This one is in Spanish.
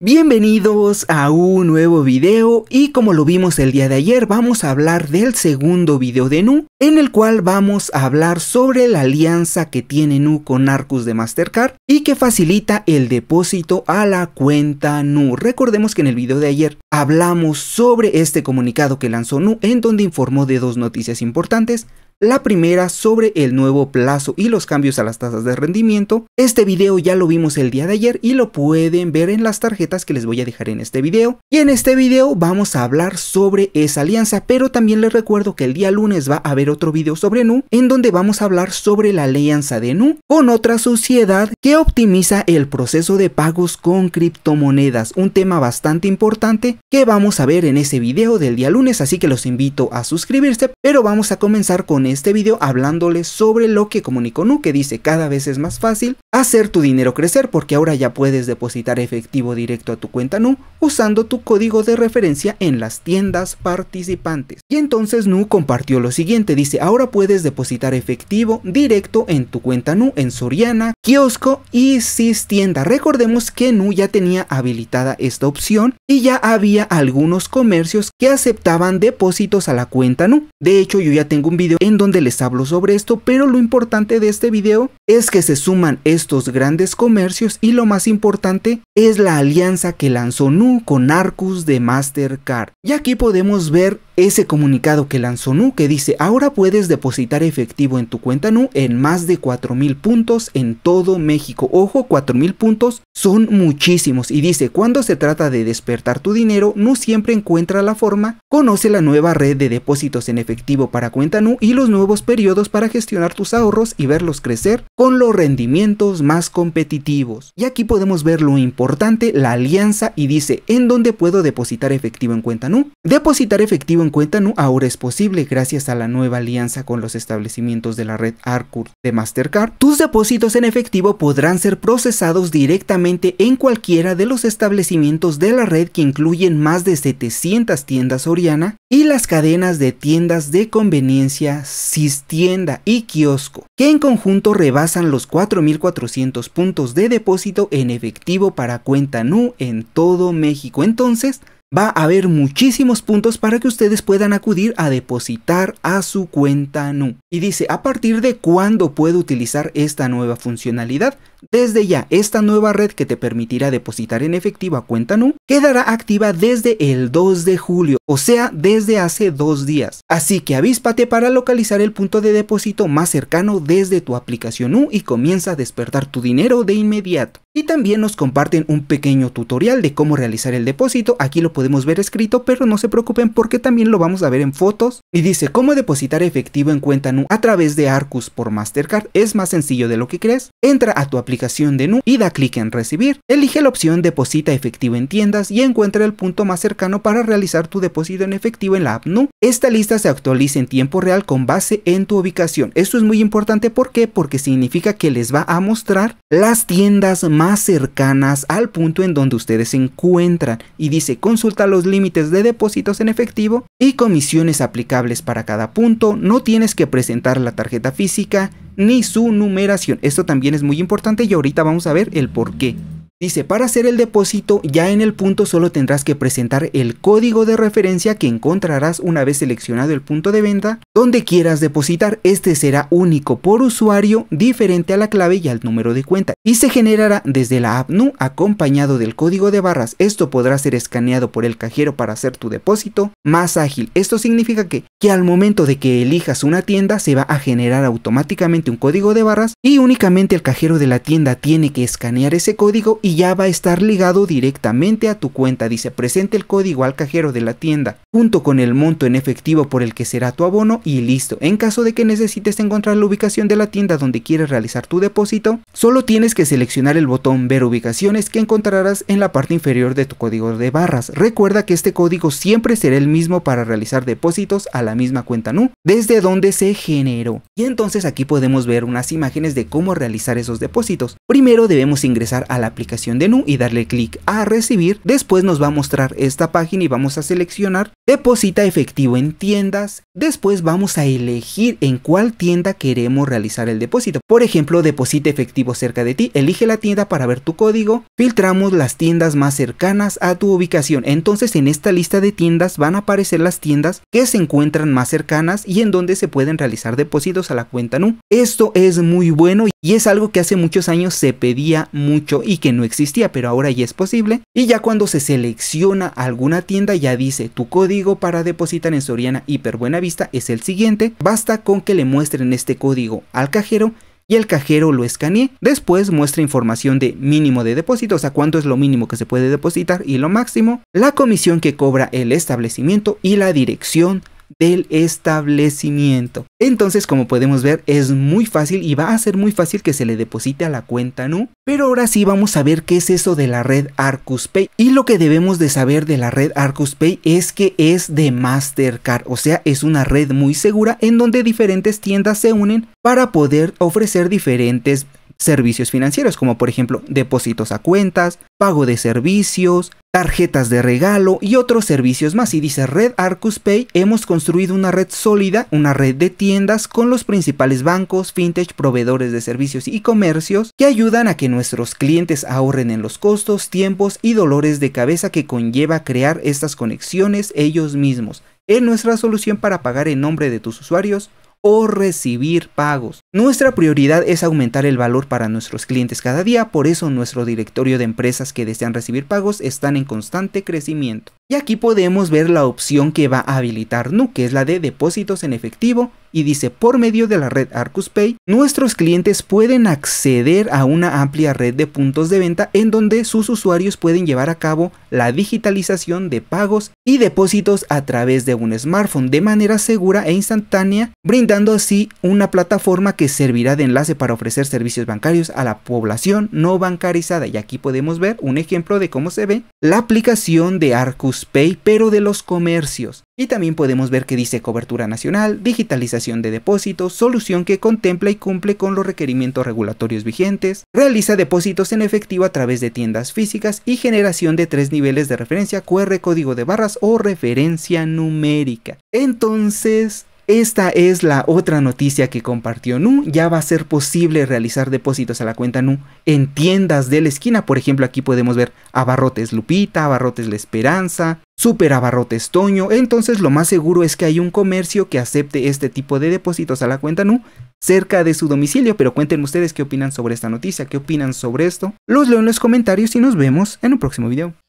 Bienvenidos a un nuevo video y como lo vimos el día de ayer vamos a hablar del segundo video de Nu en el cual vamos a hablar sobre la alianza que tiene Nu con Arcus de Mastercard y que facilita el depósito a la cuenta Nu. Recordemos que en el video de ayer hablamos sobre este comunicado que lanzó Nu en donde informó de dos noticias importantes. La primera sobre el nuevo plazo y los cambios a las tasas de rendimiento. Este video ya lo vimos el día de ayer y lo pueden ver en las tarjetas que les voy a dejar en este video. Y en este video vamos a hablar sobre esa alianza, pero también les recuerdo que el día lunes va a haber otro video sobre NU en donde vamos a hablar sobre la alianza de NU con otra sociedad que optimiza el proceso de pagos con criptomonedas, un tema bastante importante que vamos a ver en ese video del día lunes, así que los invito a suscribirse, pero vamos a comenzar con este video hablándoles sobre lo que comunicó Nu, que dice cada vez es más fácil hacer tu dinero crecer porque ahora ya puedes depositar efectivo directo a tu cuenta Nu usando tu código de referencia en las tiendas participantes. Y entonces Nu compartió lo siguiente, dice ahora puedes depositar efectivo directo en tu cuenta Nu en Soriana, Kiosco y Sistienda, Tienda. Recordemos que Nu ya tenía habilitada esta opción y ya había algunos comercios que aceptaban depósitos a la cuenta Nu. De hecho yo ya tengo un video en donde les hablo sobre esto, pero lo importante de este video es que se suman estos grandes comercios y lo más importante es la alianza que lanzó Nu con Arcus de Mastercard. Y aquí podemos ver ese comunicado que lanzó Nu que dice ahora puedes depositar efectivo en tu cuenta Nu en más de 4.000 puntos en todo México. Ojo, 4.000 puntos son muchísimos y dice cuando se trata de despertar tu dinero, Nu siempre encuentra la forma, conoce la nueva red de depósitos en efectivo para cuenta Nu y los nuevos periodos para gestionar tus ahorros y verlos crecer con los rendimientos más competitivos. Y aquí podemos ver lo importante, la alianza y dice, ¿en dónde puedo depositar efectivo en cuenta NU? Depositar efectivo en cuenta NU ahora es posible gracias a la nueva alianza con los establecimientos de la red Arcur de Mastercard. Tus depósitos en efectivo podrán ser procesados directamente en cualquiera de los establecimientos de la red que incluyen más de 700 tiendas Oriana y las cadenas de tiendas de conveniencia Sistienda y Kiosco, que en conjunto rebasan los 4.400 puntos de depósito en efectivo para cuenta NU en todo México. Entonces, va a haber muchísimos puntos para que ustedes puedan acudir a depositar a su cuenta NU. Y dice, ¿a partir de cuándo puedo utilizar esta nueva funcionalidad? Desde ya, esta nueva red que te permitirá depositar en efectivo a cuenta NU quedará activa desde el 2 de julio, o sea, desde hace dos días. Así que avíspate para localizar el punto de depósito más cercano desde tu aplicación NU y comienza a despertar tu dinero de inmediato. Y también nos comparten un pequeño tutorial de cómo realizar el depósito, aquí lo podemos ver escrito, pero no se preocupen porque también lo vamos a ver en fotos. Y dice, ¿cómo depositar efectivo en cuenta NU a través de Arcus por Mastercard? Es más sencillo de lo que crees. Entra a tu aplicación de Nu y da clic en recibir. Elige la opción deposita efectivo en tiendas y encuentra el punto más cercano para realizar tu depósito en efectivo en la app Nu. Esta lista se actualiza en tiempo real con base en tu ubicación. Esto es muy importante ¿por qué? porque significa que les va a mostrar las tiendas más cercanas al punto en donde ustedes se encuentran y dice consulta los límites de depósitos en efectivo y comisiones aplicables para cada punto, no tienes que presentar la tarjeta física, ni su numeración. Esto también es muy importante y ahorita vamos a ver el por qué. Dice, para hacer el depósito ya en el punto solo tendrás que presentar el código de referencia que encontrarás una vez seleccionado el punto de venta donde quieras depositar. Este será único por usuario, diferente a la clave y al número de cuenta y se generará desde la app NU acompañado del código de barras. Esto podrá ser escaneado por el cajero para hacer tu depósito más ágil. Esto significa que, al momento de que elijas una tienda se va a generar automáticamente un código de barras y únicamente el cajero de la tienda tiene que escanear ese código y ya va a estar ligado directamente a tu cuenta. Dice, presente el código al cajero de la tienda junto con el monto en efectivo por el que será tu abono y listo. En caso de que necesites encontrar la ubicación de la tienda donde quieres realizar tu depósito, solo tienes que seleccionar el botón ver ubicaciones que encontrarás en la parte inferior de tu código de barras. Recuerda que este código siempre será el mismo para realizar depósitos a la misma cuenta NU desde donde se generó. Y entonces aquí podemos ver unas imágenes de cómo realizar esos depósitos. Primero debemos ingresar a la aplicación de Nu y darle clic a recibir. Después nos va a mostrar esta página y vamos a seleccionar deposita efectivo en tiendas. Después vamos a elegir en cuál tienda queremos realizar el depósito. Por ejemplo, deposita efectivo cerca de ti. Elige la tienda para ver tu código. Filtramos las tiendas más cercanas a tu ubicación. Entonces en esta lista de tiendas van a aparecer las tiendas que se encuentran más cercanas y en donde se pueden realizar depósitos a la cuenta NU. Esto es muy bueno y es algo que hace muchos años se pedía mucho y que no existía, pero ahora ya es posible. Y ya cuando se selecciona alguna tienda ya dice tu código para depositar en Soriana Hiper vista es el siguiente. Basta con que le muestren este código al cajero y el cajero lo escanee. Después muestra información de mínimo de depósito, o sea, cuánto es lo mínimo que se puede depositar y lo máximo, la comisión que cobra el establecimiento y la dirección del establecimiento. Entonces, como podemos ver, es muy fácil y va a ser muy fácil que se le deposite a la cuenta NU. Pero ahora sí vamos a ver qué es eso de la red Arcus Pay. Y lo que debemos de saber de la red Arcus Pay es que es de Mastercard, o sea, es una red muy segura en donde diferentes tiendas se unen para poder ofrecer diferentes servicios financieros, como por ejemplo depósitos a cuentas, pago de servicios, tarjetas de regalo y otros servicios más. Y dice Red Arcus Pay, hemos construido una red sólida, una red de tiendas con los principales bancos, fintech, proveedores de servicios y comercios que ayudan a que nuestros clientes ahorren en los costos, tiempos y dolores de cabeza que conlleva crear estas conexiones ellos mismos. Es nuestra solución para pagar en nombre de tus usuarios o recibir pagos. Nuestra prioridad es aumentar el valor para nuestros clientes cada día, por eso nuestro directorio de empresas que desean recibir pagos están en constante crecimiento. Y aquí podemos ver la opción que va a habilitar Nu, que es la de depósitos en efectivo y dice, por medio de la red Arcus Pay, nuestros clientes pueden acceder a una amplia red de puntos de venta en donde sus usuarios pueden llevar a cabo la digitalización de pagos y depósitos a través de un smartphone de manera segura e instantánea, brindando así una plataforma que servirá de enlace para ofrecer servicios bancarios a la población no bancarizada. Y aquí podemos ver un ejemplo de cómo se ve la aplicación de Arcus Pay, pero de los comercios. Y también podemos ver que dice cobertura nacional, digitalización de depósitos, solución que contempla y cumple con los requerimientos regulatorios vigentes, realiza depósitos en efectivo a través de tiendas físicas y generación de tres niveles de referencia QR código de barras o referencia numérica. Entonces, esta es la otra noticia que compartió Nu. Ya va a ser posible realizar depósitos a la cuenta Nu en tiendas de la esquina. Por ejemplo, aquí podemos ver abarrotes Lupita, abarrotes La Esperanza, super abarrotes Toño. Entonces lo más seguro es que hay un comercio que acepte este tipo de depósitos a la cuenta Nu cerca de su domicilio. Pero cuéntenme ustedes qué opinan sobre esta noticia, qué opinan sobre esto. Los leo en los comentarios y nos vemos en un próximo video.